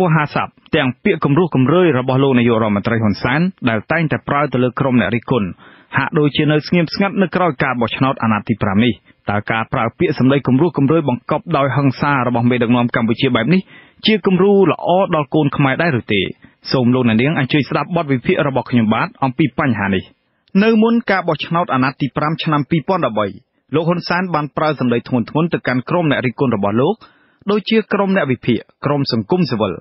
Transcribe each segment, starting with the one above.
វោហារស័ព្ទទាំងពាក្យគំរោះគំរើយរបស់លោកនាយករដ្ឋមន្ត្រីហ៊ុនសែនដែលតែងតែ ប្រើទៅលើក្រុមអ្នករិះគន់ហាក់ដូចជានៅស្ងៀមស្ងាត់នៅក្រោយការបោះឆ្នោតអាណត្តិទី5នេះតើការប្រើពាក្យសម្ដីគំរោះគំរើយបង្កប់ដោយហិង្សារបស់មេដឹកនាំកម្ពុជាបែបនេះជាគំរូល្អដល់កូនខ្មែរដែរឬទេសូមលោកអ្នកនាងអញ្ជើញស្ដាប់បទវិភាគរបស់ខ្ញុំបាទអំពីបញ្ហានេះនៅមុនការបោះឆ្នោតអាណត្តិទី5ឆ្នាំ2013លោកហ៊ុនសែនបានប្រើសម្ដីធ្ងន់ធ្ងរទៅកាន់ក្រុមអ្នករិះគន់របស់លោកដូចជាក្រមអ្នកវិភាគក្រមសង្គមស៊ីវិល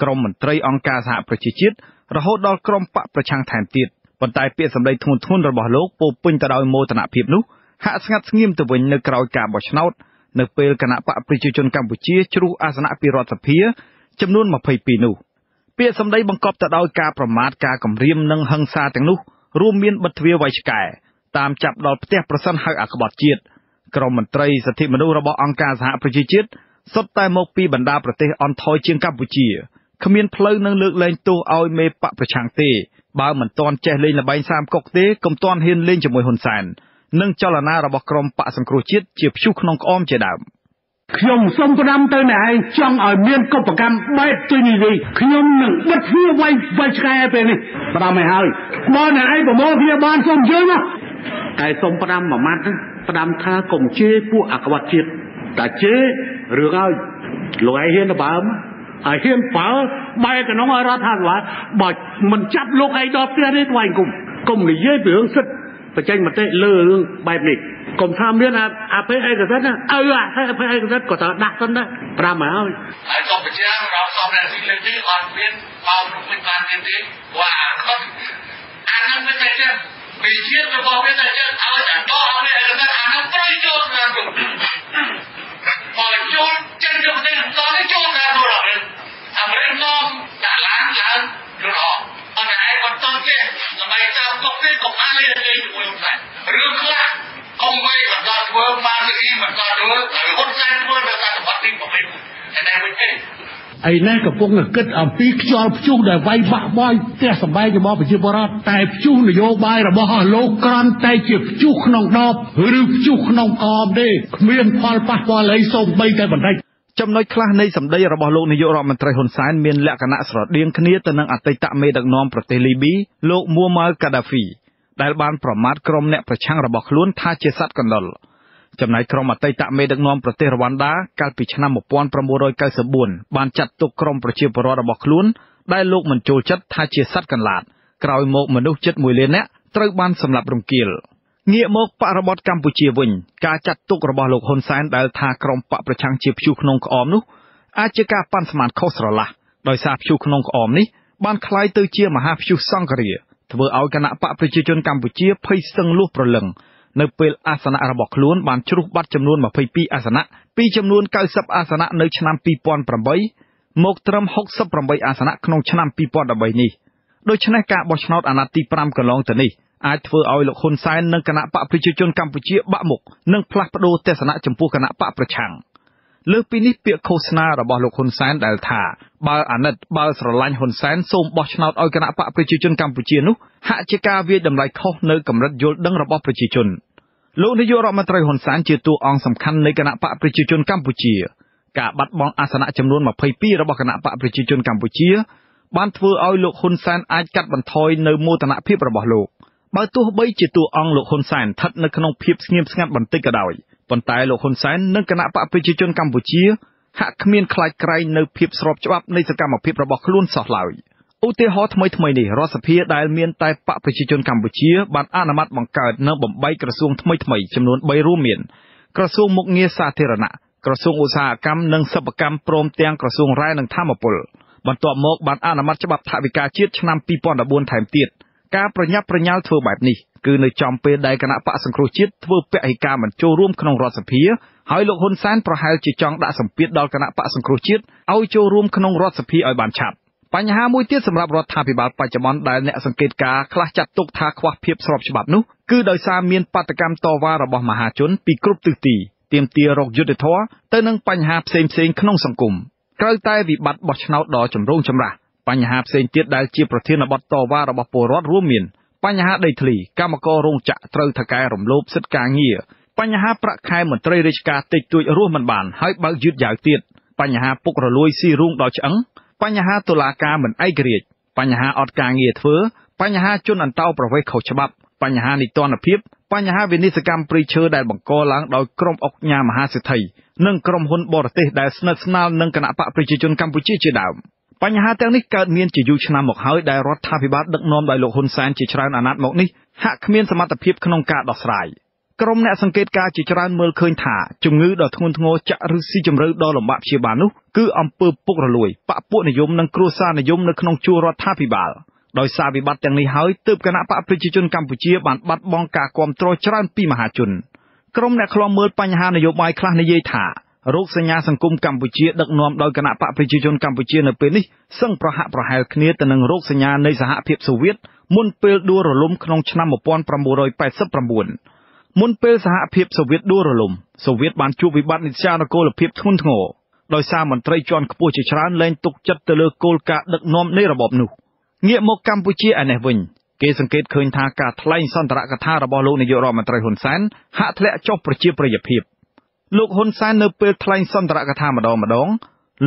ក្រមមន្ត្រីអង្គការសហប្រជាជាតិរហូតដល់ក្រមបកប្រឆាំងថែមទៀតប៉ុន្តែពាក្យសម្ដីធ្ងន់ធ្ងររបស់លោកពោពេញទៅដោយមោទនភាពនោះហាក់ស្ងាត់ស្ងៀមទៅវិញនៅក្រោយការបោះឆ្នោតនៅពេលគណៈបកប្រជាជនកម្ពុជាជ្រុះអាសនៈពីរដ្ឋសភា ចំនួន22នោះពាក្យសម្ដីបង្កប់ទៅដោយការប្រមាថការគំរាមនិងហិង្សាទាំងនោះរួមមានបិទទ្វារវៃឆ្កែតាមចាប់ដល់ផ្ទះប្រសិនហៅអាក្បត់ជាតិក្រមមន្ត្រីសិទ្ធិមនុស្សរបស់អង្គការសហប្រជាជាតិសុទ្ធតែមកពីបណ្ដាប្រទេសអន់ថយជាងកម្ពុជាគ្មានផ្លូវនឹងលើកលែងទោសឲ្យមេបកប្រឆាំងទេបើមិនទាន់ចេះលេងល្បែងសាមកុកទេកុំទាន់ហ៊ានលេងជាមួយហ៊ុនសែននិងចលនារបស់ក្រមបកសង្គ្រោះជាតិជាព្យុះក្នុងក្អមជាដើម។ខ្ញុំសូមផ្ដាំទៅអ្នកឯងចង់ឲ្យមានកុបកម្មបែបទុយនេះវិញខ្ញុំនឹងបិទវាវៃវៃឆ្កែពេលនេះផ្ដាំឲ្យហើយបើអ្នកឯងប្រមូលវាបានសូមជើញតែសូមផ្ដាំមួយម៉ាត់ផ្ដាំថាកុំជេរពួកអកវត្តជាតិតែជេររឿងហើយលោកឯងហ៊ានបើមអាហ៊ានបើបែរកណ្ដុងឲ្យរដ្ឋាភិបាលបើមិនចាប់លោកឯងដល់ផ្ទះទេថ្វាយគុំគុំនិយាយពីរឿងសិទ្ធិបញ្ចេញមតិលើរឿងបែបនេះគុំថាមានអាពេលឯកសិទ្ធិណាអើអាពេលឯកសិទ្ធិក៏ត្រូវដាក់សិនដែរប្រាំមកហើយហើយក៏បញ្ជាក់ដល់សំរងស៊ីលើនេះអត់មានបោកមិនបានទៀតទេព្រោះអាខុសអានឹងមិនតែទេពីជាតិរបស់វាតែចេះឲ្យតែដល់ឲ្យឯកសិទ្ធិអានឹងប្រយោជន៍ណាស់មកជួលចិនយកប្រទេសអង្គរចូលតាមនោះដល់វិញអាមេរិកនាំដាក់ឡើងឡើងនោះអត់ឯងបន្តទេដើម្បីតាមគុកទេកុំអានលេងជាមួយខ្លួនឯងរឿងខ្លះកុំវាយបន្តធ្វើបានវិធីបន្តធ្វើហើយហ៊ុនសែនធ្វើដល់ការសម្បត្តិទី20តែតែវិញទេឥឡូវកំពុងតែគិតអំពីខ្យល់ព្យុះដែលវាយបាក់បោយផ្ទះសម្បែងរបស់ប្រជាពលរដ្ឋតែព្យុះនយោបាយរបស់លោកក្រាន់តែជាព្យុះក្នុងដបឬព្យុះក្នុងអមទេគ្មានផលប៉ះពាល់អីសូម្បីតែបន្តិចចំណុចខ្លះនៃសម្ដីរបស់លោកនាយករដ្ឋមន្ត្រីហ៊ុនសែនមានលក្ខណៈស្រដៀងគ្នាទៅនឹងអតីតមេដឹកនាំប្រទេសលីប៊ីលោកមួម៉ៅកាដាហ្វីដែលបានប្រមាថក្រុមអ្នកប្រឆាំងរបស់ខ្លួនថាជាសត្វកណ្ដុរចំណែកក្រុមអតីតមេដឹកនាំប្រទេសរវ៉ាន់ដា កាលពីឆ្នាំ1994បានចាត់ទុកក្រុមប្រជាពលរដ្ឋរបស់ខ្លួនដែលលោកមិនចូលចិត្តថាជាសត្វកន្លាតក្រោយមក មនុស្សជិត1លាននាក់ត្រូវបានសម្លាប់រង្គាលងាកមកបរិបទកម្ពុជាវិញ ការចាត់ទុករបស់លោកហ៊ុនសែនដែលថាក្រុមបកប្រឆាំងជាព្យុះក្នុងក្អមនោះអាចជាការប៉ាន់ស្មានខុសស្រឡះដោយសារព្យុះក្នុងក្អមនេះបានคล้ายទៅជា មហាព្យុះសង្គ្រាមធ្វើឲ្យគណៈបកប្រជាជនកម្ពុជាភ័យស្ទឹងលុះប្រលឹងនៅពេលអាសនៈរបស់ខ្លួនបានជ្រុះបាត់ចំនួន22អាសនៈពីចំនួន90អាសនៈនៅឆ្នាំ2008មកត្រឹម68អាសនៈក្នុងឆ្នាំ2013នេះដូច្នេះការបោះឆ្នោតអាណត្តិទី5កន្លងទៅនេះអាចធ្វើឲ្យលោកហ៊ុនសែននិងគណៈបកប្រជាជនកម្ពុជាបាក់មុខនិងផ្លាស់ប្តូរទស្សនៈចំពោះគណៈបកប្រឆាំង។លើពីនេះពាក្យឃោសនារបស់លោកហ៊ុនសែនដែលថាបើអាណិតបើស្រឡាញ់ហ៊ុនសែនសូមបោះឆ្នោតឲ្យគណៈបកប្រជាជនកម្ពុជានោះហាក់ជាការវាយតម្លៃខុសនៅកម្រិតយល់ដឹងរបស់ប្រជាជនលោកនាយករដ្ឋមន្ត្រីហ៊ុនសែនជាតួអង្គសំខាន់នៃគណៈបកប្រជាជនកម្ពុជាការបាត់បង់អាសនៈចំនួន22របស់គណៈបកប្រជាជនកម្ពុជាបានធ្វើឲ្យលោកហ៊ុនសែនអាចកាត់បន្ថយនៅមោទនភាពរបស់លោកបើទោះបីជាតួអង្គលោកហ៊ុនសែនស្ថិតនៅក្នុងភាពស្ងៀមស្ងាត់បន្តិចក៏ដោយ។ប៉ុន្តែលោកហ៊ុនសែននិងគណៈបកប្រជាជន កម្ពុជាហាក់គ្មានខ្លាចក្រែងនៅភាពស្របច្បាប់នៃសកម្មភាពរបស់ខ្លួនសោះឡើយឧទាហរណ៍ថ្មីថ្មីនេះរដ្ឋសភា ដែលមានតែបកប្រជាជនកម្ពុជាបានអនុម័តបង្កើតនិងបំបីក្រសួងថ្មីថ្មីចំនួន3រួមមានក្រសួងមុខងារសាធារណៈក្រសួងឧស្សាហកម្មនិងសិប្បកម្មព្រមទាំងក្រសួងរ៉ែនិងធម្មពលបន្ទាប់មកបានអនុម័តច្បាប់ថវិកាជាតិឆ្នាំ2014ថែមទៀតការប្រញាប់ប្រញាល់ធ្វើបែបនេះគឺនៅចំពេលដែលគណៈបកសង្គ្រោះជាតិធ្វើពហិការមិនចូលរួមក្នុងរដ្ឋសភាហើយលោកហ៊ុនសែនប្រហែលជាចង់ដាក់សម្ពាធដល់គណៈបកសង្គ្រោះជាតិឲ្យចូលរួមក្នុងរដ្ឋសភាឲ្យបានឆាប់បញ្ហាមួយទៀតសម្រាប់រដ្ឋាភិបាលបច្ចុប្បន្នដែលអ្នកសង្កេតការខ្លះចាត់ទុកថាខ្វះភាពស្របច្បាប់នោះគឺដោយសារមានបាតកម្មតវ៉ារបស់មហាជនពីគ្រប់ទិសទីទាមទាររកយុត្តិធម៌ទៅនឹងបញ្ហាផ្សេងៗក្នុងសង្គមក្រៅតែវិបត្តិបោះឆ្នោតដ៏ចម្រូងចម្រាសបញ្ហាផ្សេងទៀតដែលជាប្រធានបទតវ៉ារបស់ពលរដ្ឋរួមមានបញ្ហាដីធ្លីកម្មកររោងចក្រត្រូវថកែរំលោភសិទ្ធិការងារបញ្ហាប្រាក់ខែមន្ត្រីរាជការតិចតួចរស់មិនបានហើយបើកយឺតយ៉ាវទៀតបញ្ហាពុករលួយស៊ីរូងដល់ឆ្អឹងបញ្ហាតុលាការមិនឯករាជ្យបញ្ហាអត់ការងារធ្វើបញ្ហាជនអន្តោប្រវេសន៍ខុសច្បាប់ បញ្ហានីតិរដ្ឋភាពបញ្ហាវិនិស្សកម្មព្រៃឈើដែលបង្កឡើងដោយក្រុមអុកញ៉ាមហាសិទ្ធិនិងក្រុមហ៊ុនបរទេសដែលស្និទ្ធស្នាលនឹងគណៈបកប្រជាជនកម្ពុជាជាដើម។បញ្ហាទាំងនេះកើតមានជាយូរឆ្នាំមកហើយដែលរដ្ឋាភិបាលដឹកនាំដោយលោកហ៊ុនសែនជាច្រើនអាណត្តិមកនេះហាក់គ្មានសមត្ថភាពក្នុងការដោះស្រាយក្រុមអ្នកសង្កេតការជាច្រើនមើលឃើញថាជំងឺដ៏ធ្ងន់ធ្ងរចាក់ឬស៊ីជម្រៅដល់លំបាកព្យាបាលនោះគឺអំពើពុករលួយបពពួកនិយមនិងគ្រួសារនិយមនៅក្នុងជួររដ្ឋាភិបាលដោយសារវិបត្តិទាំងនេះហើយទើបគណៈបកប្រជាជនកម្ពុជាបានបាត់បង់ការគ្រប់គ្រងច្រើនពីមហាជនក្រុមអ្នកខ្លំមើលបញ្ហានយោបាយខ្លះនិយាយថារោគសញ្ញាសង្គមកម្ពុជាដឹកនាំដោយគណៈបកប្រជាជនកម្ពុជានៅពេលនេះសឹងប្រហាក់ប្រហែលគ្នាទៅនឹងរោគសញ្ញានៃសហភាពសូវៀតមុនពេលដួលរលំក្នុងឆ្នាំ1989មុនពេលសហភាពសូវៀតដួលរលំសូវៀតបានជួបវិបត្តិនិស្សិតនគរភាពធ្ងន់ធ្ងរដោយសារមន្ត្រីជាន់ខ្ពស់ជាច្រើនលែងទុកចិត្តទៅលើគោលការណ៍ដឹកនាំនៃរបបនោះងាកមកកម្ពុជាឯនេះវិញគេសង្កេតឃើញថាការថ្លែងសន្ទរកថារបស់លោកនាយករដ្ឋមន្ត្រីហ៊ុនសែនហាក់ធ្លាក់ចុះប្រជាប្រិយភាពលោកហ៊ុនសែននៅពេលថ្លែងសន្ទរកថាម្ដងម្ដង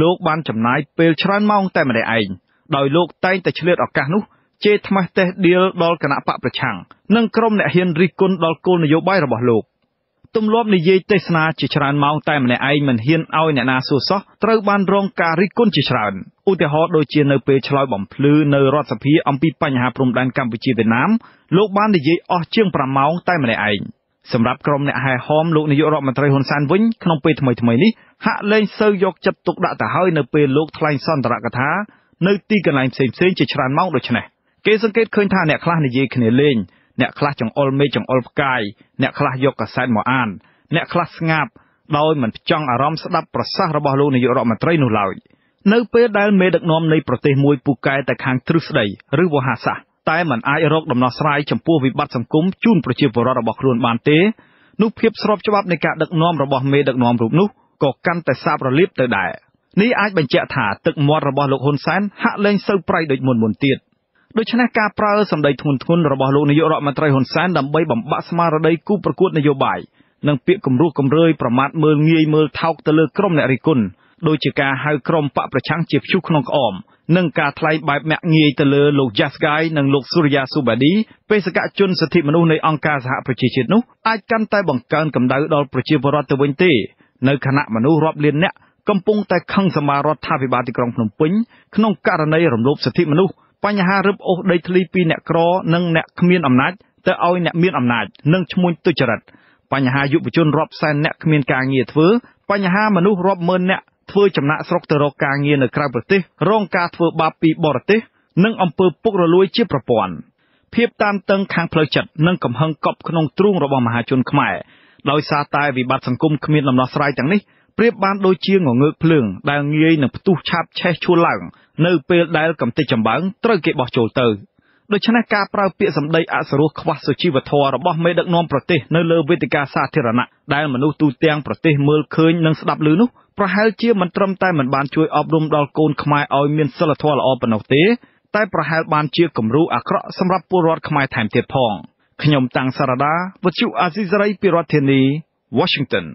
លោកបានចំណាយពេលច្រើនម៉ោងតែម្នាក់ឯងដោយលោកតែងតែឆ្លៀតឱកាសនោះជេរថ្មាស់តេះដៀលដល់គណៈបកប្រឆាំងនិងក្រុមអ្នកហ៊ានរិះគន់ដល់គោលនយោបាយរបស់លោកទំលាប់និយាយទេសនាជាច្រើនម៉ោងតែម្នាក់ឯងមិនហ៊ានឲ្យអ្នកណាសួរសោះត្រូវបាន រង ការរិះគន់ជាច្រើនឧទាហរណ៍ដូចជានៅពេលឆ្លើយបំភ្លឺនៅរដ្ឋសភាអំពីបញ្ហាព្រំដែនកម្ពុជាវៀតណាមលោកបាននិយាយអស់ជាង5ម៉ោងតែម្នាក់ឯង។សម្រាប់ក្រុមអ្នកហែហមលោកនាយករដ្ឋមន្ត្រីហ៊ុនសែនវិញក្នុងពេលថ្មីៗនេះហាក់លែងសូវយកចិត្តទុកដាក់ទៅហើយនៅពេលលោកថ្លែងសន្ទរកថានៅទីកន្លែងផ្សេងៗជាច្រើនម៉ោងដូចនេះគេសង្កេតឃើញថាអ្នកខ្លះនិយាយគ្នាលេងអ្នកខ្លះចង្អុលមេចង្អុលផ្កាយអ្នកខ្លះយកកាសែតមកអានអ្នកខ្លះស្ងាត់ដោយមិនចង់អារម្មណ៍ស្ដាប់ប្រសាសន៍របស់លោកនាយករដ្ឋមន្ត្រីនោះឡើយនៅ ពេលដែលមេដឹកនាំនៃប្រទេសមួយពូកែតែខាងទ្រឹស្ដីឬវោហាសាស្ត្រតែមិនអាចរកដំណោះស្រាយចំពោះវិបត្តិសង្គមជូនប្រជាពលរដ្ឋរបស់ខ្លួនបានទេនោះភាពស្របច្បាប់នៃការដឹកនាំរបស់មេដឹកនាំរូបនោះក៏កាន់តែសាបរលាបទៅដែរនេះអាចបញ្ជាក់ថាទឹកមាត់របស់លោកហ៊ុនសែនហាក់លែងសូវប្រៃដូចមុនមុនទៀតដូច្នេះការប្រើសម្ដីធ្ងន់ធ្ងររបស់លោកនាយករដ្ឋមន្ត្រីហ៊ុនសែនដើម្បីបំបាក់ស្មារតីគូប្រកួតនយោបាយនិងពាក្យគំរោះគំរើយប្រមាថមើលងាយមើលថោកទៅលើក្រុមអ្នករិះគន់ដូចជាការហៅក្រុមបកប្រឆាំងជាព្យុះក្នុងក្អមនិងការថ្លែងបែបមាក់ងាយទៅលើលោក Jasgai និងលោក Surya Subadi បេសកជនសិទ្ធិមនុស្សនៃអង្គការសហប្រជាជាតិនោះអាចកាន់តែបង្កើនកម្ដៅដល់ប្រជាពលរដ្ឋទៅវិញទេនៅខណៈមនុស្សរាប់លានអ្នកកំពុងតែខឹងសម្បារដ្ឋាភិបាលទីក្រុងភ្នំពេញក្នុងករណីរំលោភសិទ្ធិមនុស្សបញ្ហារឹបអូសដីធ្លីពីអ្នកក្រនិងអ្នកគ្មានអំណាចទៅឲ្យអ្នកមានអំណាចនិងឈ្មួញទុច្ចរិតបញ្ហាយុវជនរាប់សែនអ្នកគ្មានការងារធ្វើបញ្ហាមនុស្សរាប់ម៉ឺនអ្នកធ្វើចំណាក់ស្រុកទៅរកការងារនៅក្រៅប្រទេសរងការធ្វើបាបពីបរទេសនិងអំពើពុករលួយ ជាប្រព័ន្ធភាពតានតឹងខាងផ្លូវចិត្តនិងកំហឹងកប់ក្នុងទ្រូងរបស់មហាជនខ្មែរដោយសារតែវិបត្តិសង្គមគ្មានដំណោះស្រាយទាំងនេះប្រៀបបានដូចជាងងើកភ្លើងដែលងាយនឹងផ្ទុះឆាបឆេះឆួលឡើងនៅពេលដែលកំទេចចំបើងត្រូវគេបោះចូលទៅ។ដូច្នេះការប្រើពាក្យសម្ដីអសរោះខ្វះសុជីវធម៌របស់មេដឹកនាំប្រទេសនៅលើវេទិកាសាធារណៈដែលមនុស្សទូទាំងប្រទេសមើលឃើញនិងស្ដាប់ឮនោះប្រហែលជាមិនត្រឹមតែមិនបានជួយអប់រំដល់កូនខ្មែរឲ្យមានសិលធម៌ល្អប៉ុណ្ណោះទេតែប្រហែលបានជាគំរូអាក្រក់សម្រាប់ពលរដ្ឋខ្មែរថែមទៀតផងខ្ញុំតាំងសារ៉ាដាវិទ្យុអាស៊ីសេរីពីរដ្ឋធានី Washington